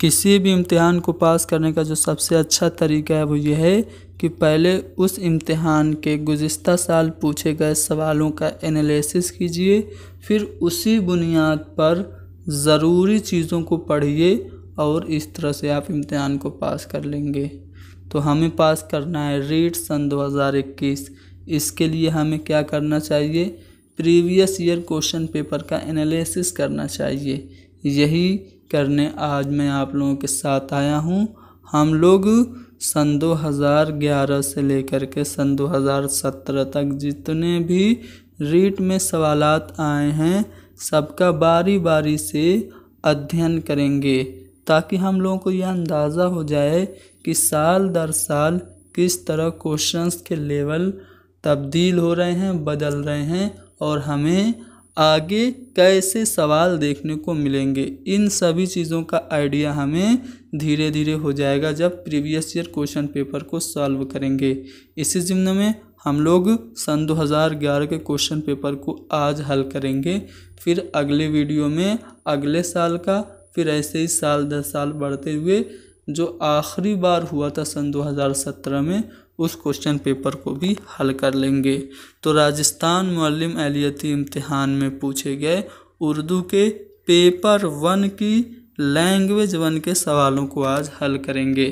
किसी भी इम्तिहान को पास करने का जो सबसे अच्छा तरीका है वो ये है कि पहले उस इम्तिहान के गुज्त साल पूछे गए सवालों का एनालिसिस कीजिए फिर उसी बुनियाद पर ज़रूरी चीज़ों को पढ़िए और इस तरह से आप इम्तिहान को पास कर लेंगे तो हमें पास करना है रीट सन 2021 इसके लिए हमें क्या करना चाहिए प्रीवियस ईयर क्वेश्चन पेपर का एनालिसिस करना चाहिए यही करने आज मैं आप लोगों के साथ आया हूँ हम लोग सन 2011 से लेकर के सन 2017 तक जितने भी रीट में सवालत आए हैं सबका बारी बारी से अध्ययन करेंगे ताकि हम लोगों को यह अंदाज़ा हो जाए कि साल दर साल किस तरह क्वेश्चंस के लेवल तब्दील हो रहे हैं बदल रहे हैं और हमें आगे कैसे सवाल देखने को मिलेंगे इन सभी चीज़ों का आइडिया हमें धीरे धीरे हो जाएगा जब प्रीवियस ईयर क्वेश्चन पेपर को सॉल्व करेंगे इसी जिम्न में हम लोग सन 2011 के क्वेश्चन पेपर को आज हल करेंगे फिर अगले वीडियो में अगले साल का फिर ऐसे ही साल दस साल बढ़ते हुए जो आखिरी बार हुआ था सन 2017 में उस क्वेश्चन पेपर को भी हल कर लेंगे तो राजस्थान मल्लिम एलियती इम्तिहान में पूछे गए उर्दू के पेपर वन की लैंग्वेज वन के सवालों को आज हल करेंगे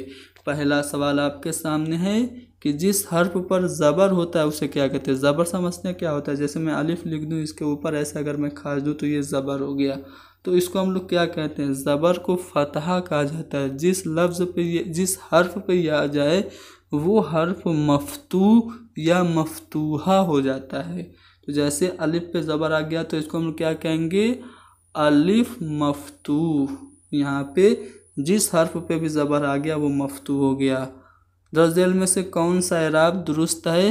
पहला सवाल आपके सामने है कि जिस हर्फ पर ज़बर होता है उसे क्या कहते हैं ज़बर समझते हैं क्या होता है जैसे मैं अलिफ लिख दूँ इसके ऊपर ऐसे अगर मैं खास दूँ तो ये ज़बर हो गया तो इसको हम लोग क्या कहते हैं ज़बर को फतहा कहा जाता है जिस लफ्ज़ पे ये जिस हर्फ पे यह आ जाए वो हर्फ मफतू या मफतूहा हो जाता है तो जैसे अलिफ पे ज़बर आ गया तो इसको हम क्या कहेंगे अलिफ मफतू यहाँ पे जिस हर्फ पे भी ज़बर आ गया वो मफतू हो गया दस जेल में से कौन सा एराब दुरुस्त है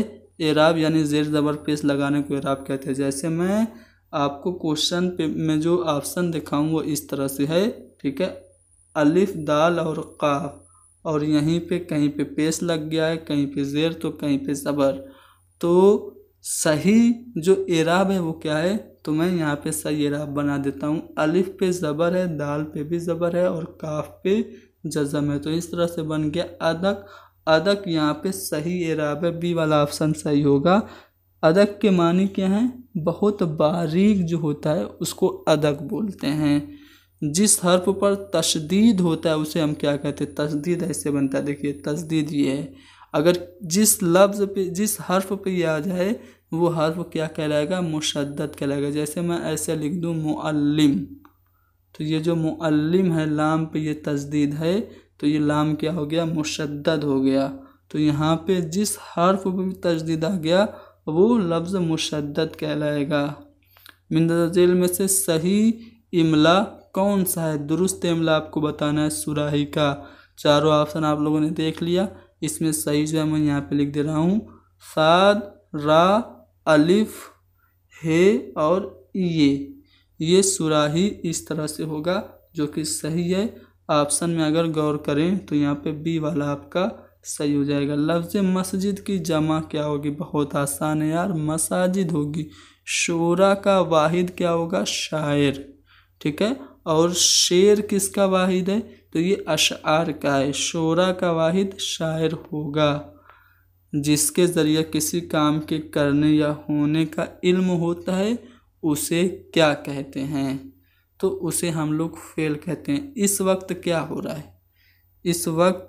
एराब यानी जेर ज़बर पेश लगाने को एराब कहते हैं जैसे मैं आपको क्वेश्चन पे में जो ऑप्शन दिखाऊँ वो इस तरह से है ठीक है अलिफ दाल और का और यहीं पे कहीं पे पेश लग गया है कहीं पे ज़ेर तो कहीं पे ज़बर तो सही जो एराब है वो क्या है तो मैं यहाँ पे सही एराब बना देता हूँ अलिफ पे ज़बर है दाल पे भी ज़बर है और काफ पे जज़म है तो इस तरह से बन गया अदक अदक यहाँ पे सही एराब है बी वाला ऑप्शन सही होगा अदक के मानी क्या हैं बहुत बारीक जो होता है उसको अदक बोलते हैं जिस हर्फ पर तशदीद होता है उसे हम क्या कहते हैं तशदीद ऐसे बनता है देखिए तशदीद ये है अगर जिस लफ्ज़ पे जिस हर्फ पे ये आ जाए वो हर्फ क्या कहलाएगा मुशद्दत कहलाएगा जैसे मैं ऐसे लिख दूँ मुअल्लिम तो ये जो मुअल्लिम है लाम पे ये तजदीद है तो ये लाम क्या हो गया मुशद्दत हो गया तो यहाँ पे जिस हर्फ पे तजदीद आ गया वो लफ्ज़ मुशद्दत कहलाएगा मिंदजिल में से सही इमला कौन सा है दुरुस्त अमला आपको बताना है सुराही का चारों ऑप्शन आप लोगों ने देख लिया इसमें सही जो है मैं यहाँ पे लिख दे रहा हूँ साद रा अलिफ हे और ये ये सुराही इस तरह से होगा जो कि सही है ऑप्शन में अगर गौर करें तो यहाँ पे बी वाला आपका सही हो जाएगा लफ्ज़ मस्जिद की जमा क्या होगी बहुत आसान है यार मसाजिद होगी शोरा का वाहिद क्या होगा शायर ठीक है और शेर किसका वाहिद है तो ये अशार का है शोरा का वाहिद शायर होगा जिसके ज़रिए किसी काम के करने या होने का इल्म होता है उसे क्या कहते हैं तो उसे हम लोग फेल कहते हैं इस वक्त क्या हो रहा है इस वक्त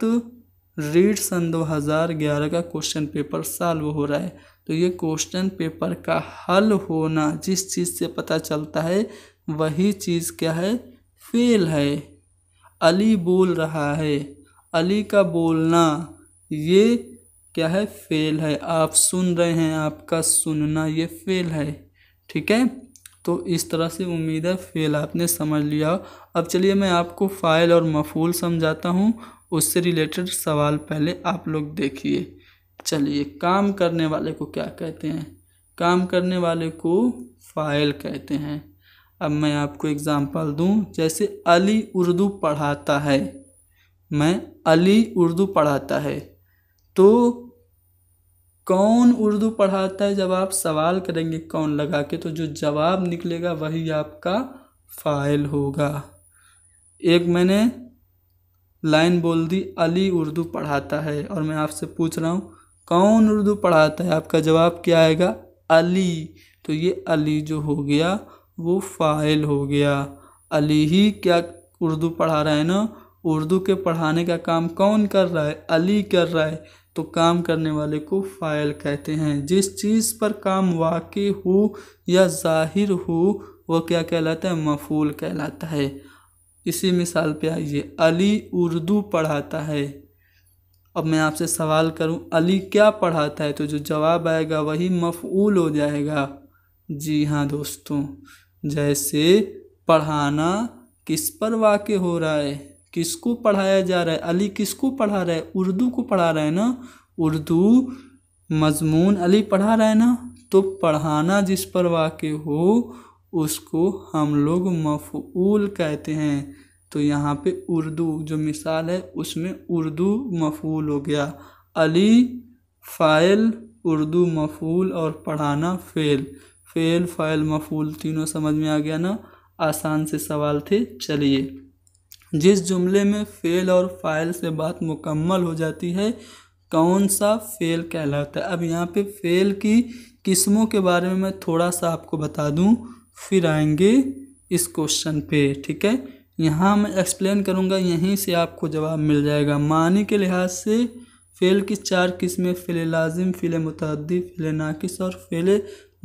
रीड सन 2011 का क्वेश्चन पेपर सॉल्व हो रहा है तो ये क्वेश्चन पेपर का हल होना जिस चीज़ से पता चलता है वही चीज़ क्या है फ़ेल है अली बोल रहा है अली का बोलना ये क्या है फ़ेल है आप सुन रहे हैं आपका सुनना ये फ़ेल है ठीक है तो इस तरह से उम्मीद है फ़ेल आपने समझ लिया अब चलिए मैं आपको फ़ाइल और मफूल समझाता हूँ उससे रिलेटेड सवाल पहले आप लोग देखिए चलिए काम करने वाले को क्या कहते हैं काम करने वाले को फ़ाइल कहते हैं अब मैं आपको एग्ज़ाम्पल दूं जैसे अली उर्दू पढ़ाता है मैं अली उर्दू पढ़ाता है तो कौन उर्दू पढ़ाता है जब आप सवाल करेंगे कौन लगा के तो जो जवाब निकलेगा वही आपका फ़ाइल होगा एक मैंने लाइन बोल दी अली उर्दू पढ़ाता है और मैं आपसे पूछ रहा हूँ कौन उर्दू पढ़ाता है आपका जवाब क्या आएगा अली तो ये अली जो हो गया वो फ़ाइल हो गया अली ही क्या उर्दू पढ़ा रहा है ना उर्दू के पढ़ाने का काम कौन कर रहा है अली कर रहा है तो काम करने वाले को फ़ाइल कहते हैं जिस चीज़ पर काम वाक़ हो या ज़ाहिर हो वह क्या कहलाता है मफूल कहलाता है इसी मिसाल पे आइए अली उर्दू पढ़ाता है अब मैं आपसे सवाल करूं अली क्या पढ़ाता है तो जो जवाब आएगा वही मफूल हो जाएगा जी हाँ दोस्तों जैसे पढ़ाना किस पर वाक़ हो रहा है किसको पढ़ाया जा रहा है अली किसको पढ़ा रहा है उर्दू को पढ़ा रहा है ना उर्दू मजमून अली पढ़ा रहा है ना तो पढ़ाना जिस पर वाक़ हो उसको हम लोग मफूल कहते हैं तो यहाँ पे उर्दू जो मिसाल है उसमें उर्दू मफूल हो गया अली फ़ाइल उर्दू मफूल और पढ़ाना फ़ेल फेल फाइल मफूल तीनों समझ में आ गया ना आसान से सवाल थे चलिए जिस जुमले में फेल और फाइल से बात मुकम्मल हो जाती है कौन सा फेल कहलाता है अब यहाँ पे फेल की किस्मों के बारे में मैं थोड़ा सा आपको बता दूँ फिर आएंगे इस क्वेश्चन पे ठीक है यहाँ मैं एक्सप्लेन करूँगा यहीं से आपको जवाब मिल जाएगा मानी के लिहाज से फेल की चार किस्में फ़िल लाजिम फ़िल मुतदी फ़िल नाकिस और फ़ेल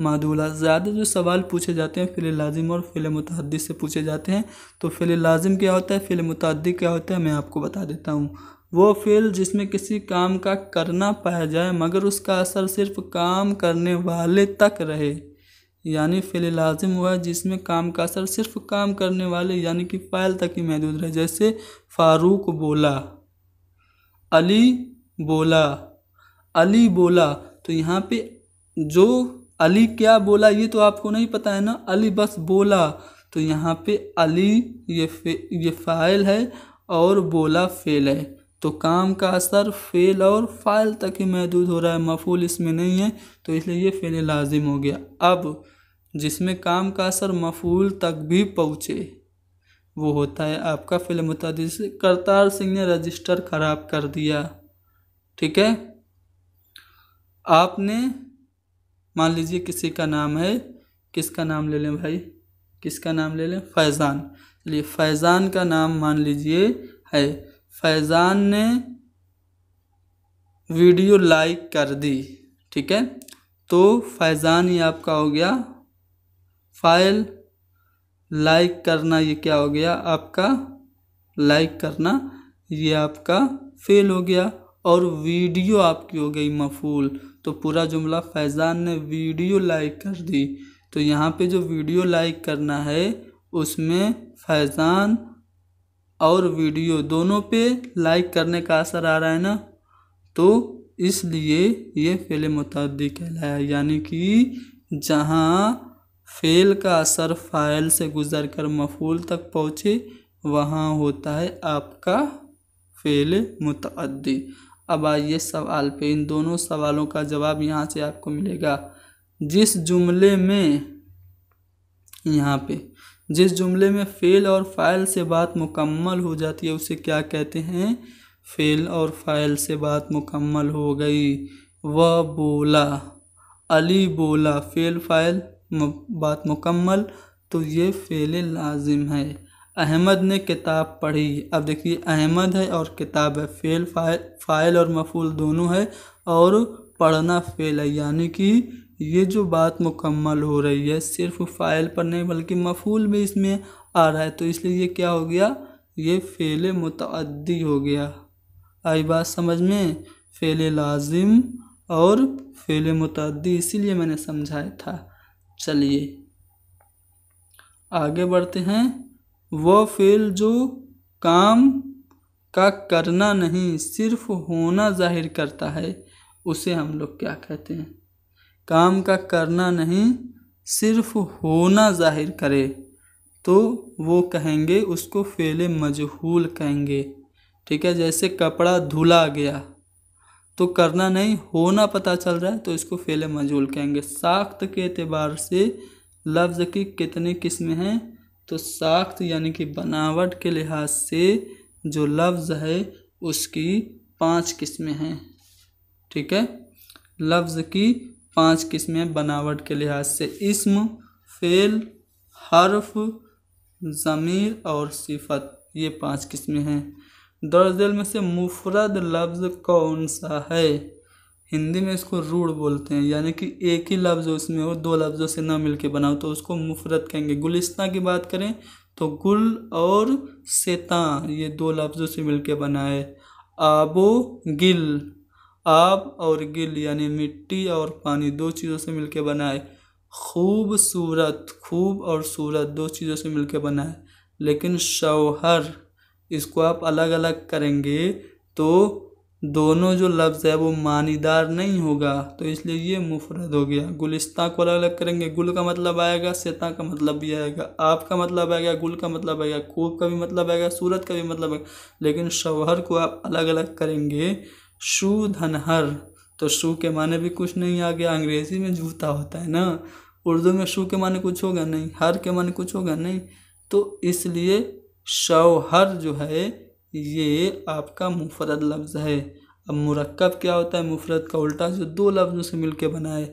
मादूला ज़्यादा जो सवाल पूछे जाते हैं फ़िल लाजिम और फ़िल मुतहद से पूछे जाते हैं तो फ़िल लाजिम क्या होता है फ़िल मुतहद क्या होता है मैं आपको बता देता हूँ वो फ़िल जिसमें किसी काम का करना पाया जाए मगर उसका असर सिर्फ काम करने वाले तक रहे यानी फ़िल लाजिम हुआ जिसमें काम का असर सिर्फ काम करने वाले यानी कि फ़ाइल तक ही महदूद रहे जैसे फ़ारूक बोला अली बोला अली बोला तो यहाँ पे जो अली क्या बोला ये तो आपको नहीं पता है ना अली बस बोला तो यहाँ पे अली ये फे ये फ़ाइल है और बोला फेल है तो काम का असर फेल और फाइल तक ही महदूद हो रहा है मफूल इसमें नहीं है तो इसलिए ये फेल लाजिम हो गया अब जिसमें काम का असर मफूल तक भी पहुँचे वो होता है आपका फिल्म मुताद करतार सिंह ने रजिस्टर ख़राब कर दिया ठीक है आपने मान लीजिए किसी का नाम है किसका नाम ले लें भाई किसका नाम ले लें फैज़ान चलिए फैज़ान का नाम मान लीजिए है फैज़ान ने वीडियो लाइक कर दी ठीक है तो फैज़ान ये आपका हो गया फाइल लाइक करना ये क्या हो गया आपका लाइक करना ये आपका फेल हो गया और वीडियो आपकी हो गई मफूल तो पूरा जुमला फैज़ान ने वीडियो लाइक कर दी तो यहाँ पे जो वीडियो लाइक करना है उसमें फैज़ान और वीडियो दोनों पे लाइक करने का असर आ रहा है ना तो इसलिए ये फेल मतदी कहलाया यानी कि जहाँ फेल का असर फ़ाइल से गुज़र कर मफूल तक पहुँचे वहाँ होता है आपका फेल मुतदी अब आइए सवाल पे इन दोनों सवालों का जवाब यहाँ से आपको मिलेगा जिस जुमले में यहाँ पे जिस जुमले में फ़ेल और फ़ाइल से बात मुकम्मल हो जाती है उसे क्या कहते हैं फ़ेल और फ़ाइल से बात मुकम्मल हो गई वह बोला अली बोला फ़ेल फ़ाइल बात मुकम्मल तो ये फ़ेल लाजिम है अहमद ने किताब पढ़ी अब देखिए अहमद है और किताब है फेल फाइल फाइल और मफूल दोनों है और पढ़ना फेल है यानी कि ये जो बात मुकम्मल हो रही है सिर्फ फाइल पर नहीं बल्कि मफूल भी इसमें आ रहा है तो इसलिए ये क्या हो गया ये फ़ेल मुतदी हो गया आई बात समझ में फ़ेल लाजिम और फ़ेल मुतदी इसीलिए मैंने समझाया था चलिए आगे बढ़ते हैं वह फ़ेल जो काम का करना नहीं सिर्फ होना ज़ाहिर करता है उसे हम लोग क्या कहते हैं काम का करना नहीं सिर्फ होना ज़ाहिर करे तो वो कहेंगे उसको फेले मजहूल कहेंगे ठीक है जैसे कपड़ा धुला गया तो करना नहीं होना पता चल रहा है तो इसको फेले मजहूल कहेंगे साख्त के अतबार से लफ्ज़ की कितने किस्में हैं तो साख्त यानी कि बनावट के लिहाज से जो लफ्ज़ है उसकी पांच किस्में हैं ठीक है लफ्ज़ की पांच किस्में बनावट के लिहाज से इसम फेल हर्फ ज़मीर और सिफत ये पांच किस्में हैं दर्जल में से मुफरद लफ्ज़ कौन सा है हिंदी में इसको रूढ़ बोलते हैं यानी कि एक ही लफ्ज़ उसमें हो दो लफ्ज़ों से ना मिल के बनाओ तो उसको मुफरत कहेंगे गुलिस्ता की बात करें तो गुल और सेता ये दो लफ्ज़ों से मिल के बना है आबो गिल आब और गिल यानी मिट्टी और पानी दो चीज़ों से मिल के बना है खूबसूरत खूब और सूरत दो चीज़ों से मिल के बना है लेकिन शौहर इसको आप अलग अलग करेंगे तो दोनों जो लफ्ज़ है वो मानीदार नहीं होगा तो इसलिए ये मुफरद हो गया गुलिस्ता को अलग अलग करेंगे गुल का मतलब आएगा सेता का मतलब भी आएगा आप का मतलब आएगा गुल का मतलब आएगा कोप का भी मतलब आएगा सूरत का भी मतलब आएगा लेकिन शौहर को आप अलग अलग करेंगे शू धनहर तो शू के माने भी कुछ नहीं आ गया अंग्रेज़ी में जूता होता है ना उर्दू में शू के माने कुछ होगा नहीं हर के माने कुछ होगा नहीं तो इसलिए शौहर जो है ये आपका मुफरत लफ्ज़ है अब मरकब क्या होता है मुफरत का उल्टा जो दो लफ्ज़ों से मिल के बनाए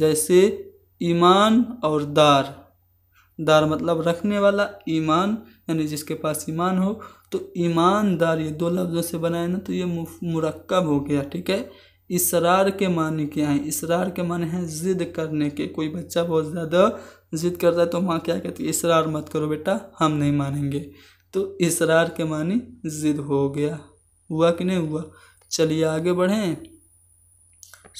जैसे ईमान और दार दार मतलब रखने वाला ईमान यानी जिसके पास ईमान हो तो ईमानदार ये दो लफ्ज़ों से बनाए ना तो ये मुरक्कब हो गया ठीक है इसरार के माने क्या हैं इसरार के माने हैं ज़िद करने के कोई बच्चा बहुत ज़्यादा ज़िद करता है तो माँ क्या कहती है इसरार मत करो बेटा हम नहीं मानेंगे तो इसरार के माने ज़िद हो गया हुआ कि नहीं हुआ चलिए आगे बढ़ें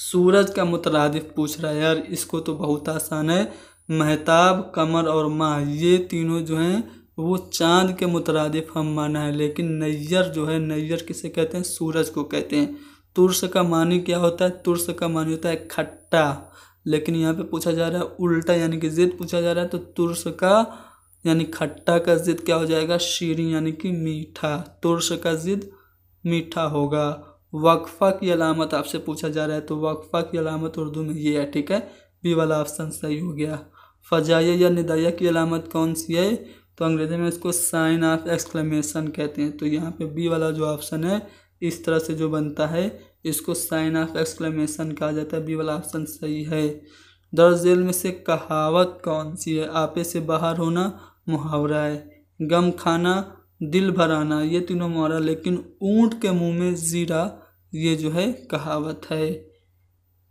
सूरज का मुतरदफ पूछ रहा है यार इसको तो बहुत आसान है महताब कमर और माह ये तीनों जो हैं वो चांद के मुतरदफ हम माना है लेकिन नैयर जो है नैयर किसे कहते हैं सूरज को कहते हैं तुर्स का मानी क्या होता है तुर्स का मानी होता है खट्टा लेकिन यहाँ पे पूछा जा रहा है उल्टा यानी कि ज़िद पूछा जा रहा है तो तुर्स का यानी खट्टा का ज़िद क्या हो जाएगा शीरी यानी कि मीठा तुर्श का ज़िद मीठा होगा वक्फ़ा की अलामत आपसे पूछा जा रहा है तो वक्फ़ा की अलामत उर्दू में ये है ठीक है बी वाला ऑप्शन सही हो गया फ़जाया या निदाया की अलामत कौन सी है तो अंग्रेज़ी में इसको साइन ऑफ एक्सक्लेमेशन कहते हैं तो यहाँ पे बी वाला जो ऑप्शन है इस तरह से जो बनता है इसको साइन ऑफ एक्सक्लेमेशन कहा जाता है बी वाला ऑप्शन सही है दर्ज में से कहावत कौन सी है आपे से बाहर होना मुहावरा है गम खाना दिल भराना ये तीनों मुहावरा लेकिन ऊँट के मुंह में ज़ीरा ये जो है कहावत है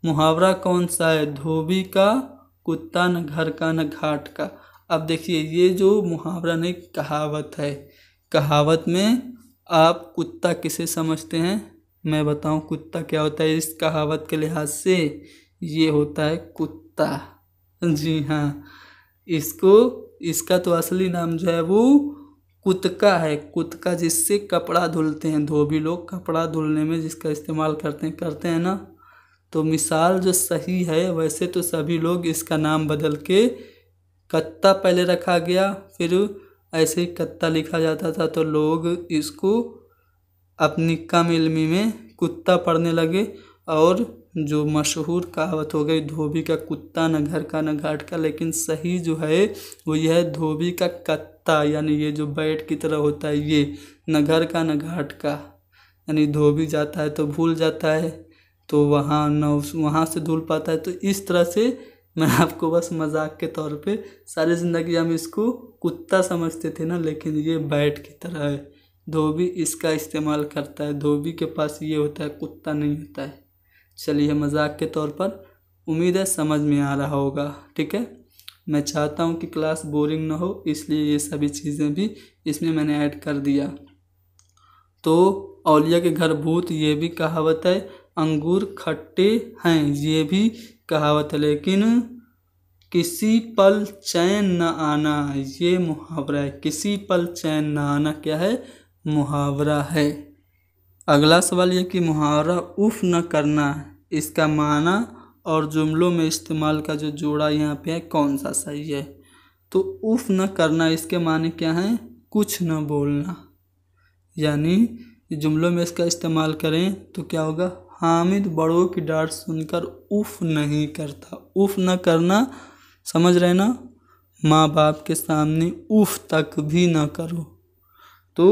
मुहावरा कौन सा है धोबी का कुत्ता न घर का न घाट का अब देखिए ये जो मुहावरा नहीं कहावत है कहावत में आप कुत्ता किसे समझते हैं मैं बताऊं कुत्ता क्या होता है इस कहावत के लिहाज से ये होता है कुत्ता जी हाँ इसको इसका तो असली नाम जो है वो कुतका है कुतका जिससे कपड़ा धुलते हैं धोबी लोग कपड़ा धुलने में जिसका इस्तेमाल करते हैं करते हैं ना तो मिसाल जो सही है वैसे तो सभी लोग इसका नाम बदल के कत्ता पहले रखा गया फिर ऐसे ही कत्ता लिखा जाता था तो लोग इसको अपनी कम इलमी में कुत्ता पढ़ने लगे और जो मशहूर कहावत हो गई धोबी का कुत्ता न घर का न घाट का लेकिन सही जो है वो यह है धोबी का कत्ता यानी ये जो बैट की तरह होता है ये न घर का न घाट का यानी धोबी जाता है तो भूल जाता है तो वहाँ न वहाँ से धूल पाता है तो इस तरह से मैं आपको बस मजाक के तौर पे सारी ज़िंदगी हम इसको कुत्ता समझते थे ना लेकिन ये बैट की तरह है धोबी इसका इस्तेमाल करता है धोबी के पास ये होता है कुत्ता नहीं होता है चलिए मजाक के तौर पर उम्मीद है समझ में आ रहा होगा ठीक है मैं चाहता हूँ कि क्लास बोरिंग ना हो इसलिए ये सभी चीज़ें भी इसमें मैंने ऐड कर दिया तो औलिया के घर भूत ये भी कहावत है अंगूर खट्टे हैं ये भी कहावत है लेकिन किसी पल चैन न आना ये मुहावरा है किसी पल चैन न आना क्या है मुहावरा है अगला सवाल यह कि मुहावरा उफ़ न करना इसका माना और जुमलों में इस्तेमाल का जो जोड़ा यहाँ पे है कौन सा सही है तो उफ़ न करना इसके माने क्या हैं कुछ न बोलना यानी जुमलों में इसका इस्तेमाल करें तो क्या होगा हामिद बड़ों की डांट सुनकर उफ़ नहीं करता उफ़ न करना समझ रहे ना माँ बाप के सामने उफ़ तक भी ना करो तो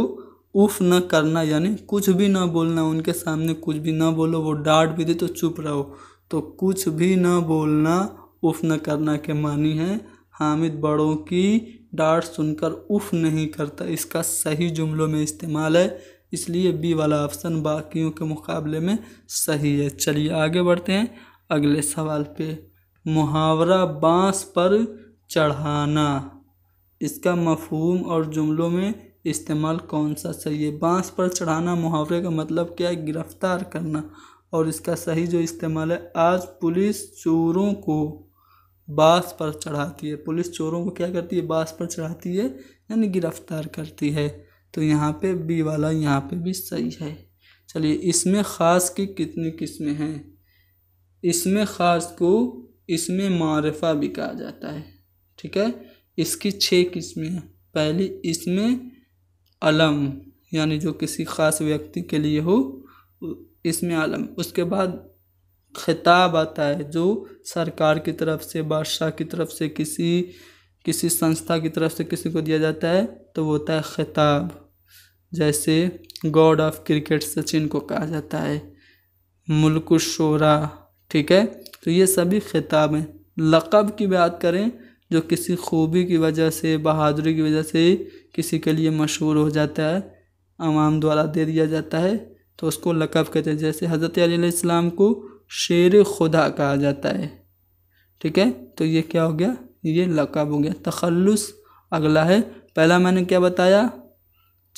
उफ न करना यानी कुछ भी ना बोलना उनके सामने कुछ भी ना बोलो वो डांट भी दे तो चुप रहो तो कुछ भी ना बोलना उफ न करना के मानी है हामिद बड़ों की डांट सुनकर उफ नहीं करता इसका सही जुमलों में इस्तेमाल है इसलिए बी वाला ऑप्शन बाकियों के मुकाबले में सही है चलिए आगे बढ़ते हैं अगले सवाल पे मुहावरा बाँस पर चढ़ाना इसका मफहूम और जुमलों में इस्तेमाल कौन सा सही है बांस पर चढ़ाना मुहावरे का मतलब क्या है गिरफ्तार करना और इसका सही जो इस्तेमाल है आज पुलिस चोरों को बांस पर चढ़ाती है पुलिस चोरों को क्या करती है बांस पर चढ़ाती है यानी गिरफ्तार करती है तो यहाँ पे बी वाला यहाँ पे भी सही है चलिए इसमें ख़ास की कितनी किस्में हैं इसमें ख़ास को इसमें मारफा भी कहा जाता है ठीक है इसकी छः किस्में हैं पहली इसमें अलम यानी जो किसी ख़ास व्यक्ति के लिए हो इसमें आलम उसके बाद खिताब आता है जो सरकार की तरफ से बादशाह की तरफ से किसी किसी संस्था की तरफ से किसी को दिया जाता है तो वो होता है खिताब जैसे गॉड ऑफ क्रिकेट सचिन को कहा जाता है मुल्क शोरा ठीक है तो ये सभी खिताब हैं लक़ब की बात करें जो किसी खूबी की वजह से बहादुरी की वजह से किसी के लिए मशहूर हो जाता है आवाम द्वारा दे दिया जाता है तो उसको लकब कहते हैं जैसे हज़रत अलीस्म को शेर खुदा कहा जाता है ठीक है तो ये क्या हो गया ये लकब हो गया तखलस अगला है पहला मैंने क्या बताया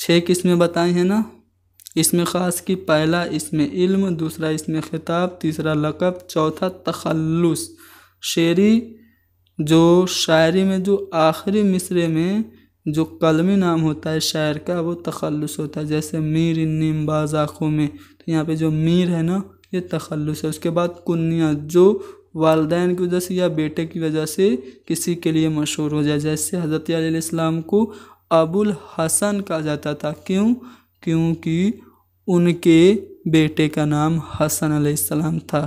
छः किस्में बताई हैं ना इसमें ख़ास की पहला इसमें इल्म दूसरा इसमें खिताब तीसरा लकब चौथा तखलस शेरी जो शायरी में जो आखिरी मिसरे में जो कलमी नाम होता है शायर का वो तखलस होता है जैसे मीर इन बाज़ आँखों में तो यहाँ पे जो मीर है ना ये तखलस है उसके बाद कुन्या जो वालदेन की वजह से या बेटे की वजह से किसी के लिए मशहूर हो जाए जैसे हज़रत अलैहिस्सलाम को अबुल हसन कहा जाता था क्यों क्योंकि उनके बेटे का नाम हसन अलैहिस्सलाम था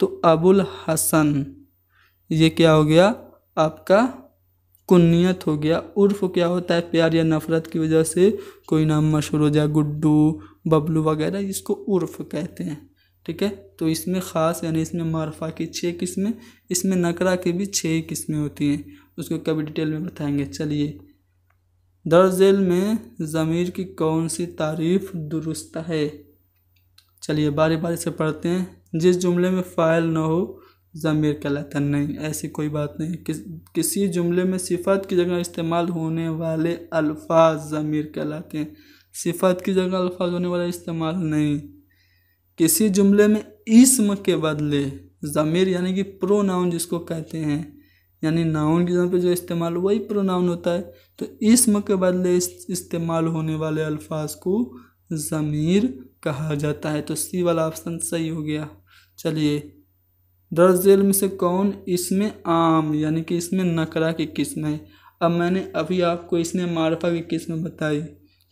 तो अबुल हसन ये क्या हो गया आपका कुन्नीत हो गया उर्फ क्या होता है प्यार या नफरत की वजह से कोई नाम मशहूर हो जाए गुड्डू बबलू वगैरह इसको उर्फ कहते हैं ठीक है तो इसमें ख़ास यानी इसमें मारफा की छः किस्में इसमें नकरा की भी छः किस्में होती हैं उसको कभी डिटेल में बताएंगे चलिए दर्जेल में ज़मीर की कौन सी तारीफ दुरुस्त है चलिए बारी बारी से पढ़ते हैं जिस जुमले में फ़ाइल ना हो ज़मीर कहलाता नहीं ऐसी कोई बात नहीं किस किसी जुमले में सिफ़त की जगह इस्तेमाल होने वाले अल्फाज ज़मीर कहलाते हैं सिफ़त की जगह अल्फाज होने वाला इस्तेमाल नहीं किसी जुमले में इसम के बदले ज़मीर यानी कि प्रो नाउन जिसको कहते हैं यानी नाउन की जगह पे जो इस्तेमाल वही प्रो नाउन होता है तो इसम के बदले इस, इस्तेमाल होने वाले अल्फाज को ज़मीर कहा जाता है तो सी वाला ऑप्शन सही हो गया चलिए दस जेल में से कौन इसमें आम यानी कि इसमें नकरा की किस्म है अब मैंने अभी आपको इसमें मारफा की किस्म बताई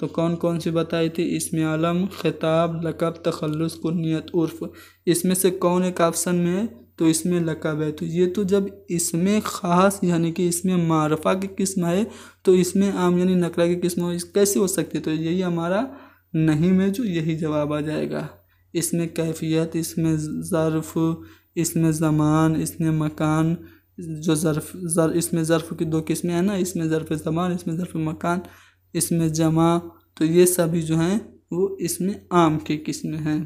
तो कौन कौन सी बताई थी इसमें आलम खिताब लकब तखलस कुनियत उर्फ इसमें से कौन एक ऑप्शन में है तो इसमें लकब है तो ये तो जब इसमें ख़ास यानी कि इसमें मारफा की किस्म है तो इसमें आम यानी नकरा की किस्म कैसे हो सकती है तो यही हमारा नहीं में जो यही जवाब आ जाएगा इसमें कैफियत इसमें ज़र्फ़ इसमें ज़मान इसमें मकान जो ज़र्फ़ ज़र इसमें ज़र्फ़ की दो किस्में हैं ना इसमें ज़र्फ़ ज़मान इसमें ज़र्फ़ मकान इसमें जमा तो ये सभी जो हैं वो इसमें आम की किस्में हैं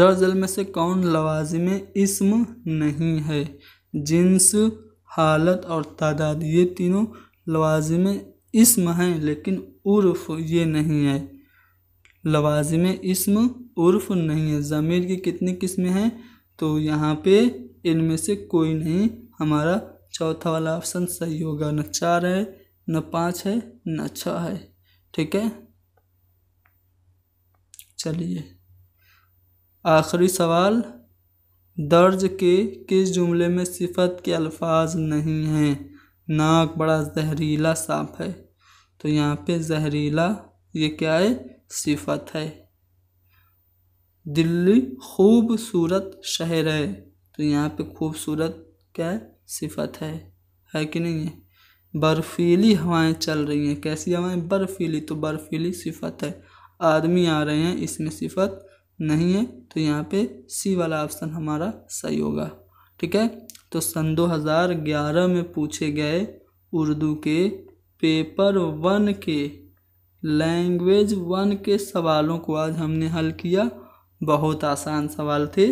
दर्जल में से कौन लवाजिम इसम नहीं है जिन्स हालत और तादाद ये तीनों लवाजिम इसम हैं लेकिन उर्फ ये नहीं है लवाजिम इसम उर्फ नहीं है ज़मीर की कितनी किस्में हैं तो यहाँ पे इनमें से कोई नहीं हमारा चौथा वाला ऑप्शन सही होगा न चार है न पाँच है न छः है ठीक है चलिए आखिरी सवाल दर्ज के किस जुमले में सिफत के अल्फाज नहीं हैं नाक बड़ा जहरीला सांप है तो यहाँ पे जहरीला ये क्या है सिफत है दिल्ली खूबसूरत शहर है तो यहाँ पे खूबसूरत क्या है सिफत है है कि नहीं है बर्फीली हवाएं चल रही हैं कैसी हवाएं बर्फीली तो बर्फीली सिफत है आदमी आ रहे हैं इसमें सिफत नहीं है तो यहाँ पे सी वाला ऑप्शन हमारा सही होगा ठीक है तो सन 2011 में पूछे गए उर्दू के पेपर वन के लैंग्वेज वन के सवालों को आज हमने हल किया बहुत आसान सवाल थे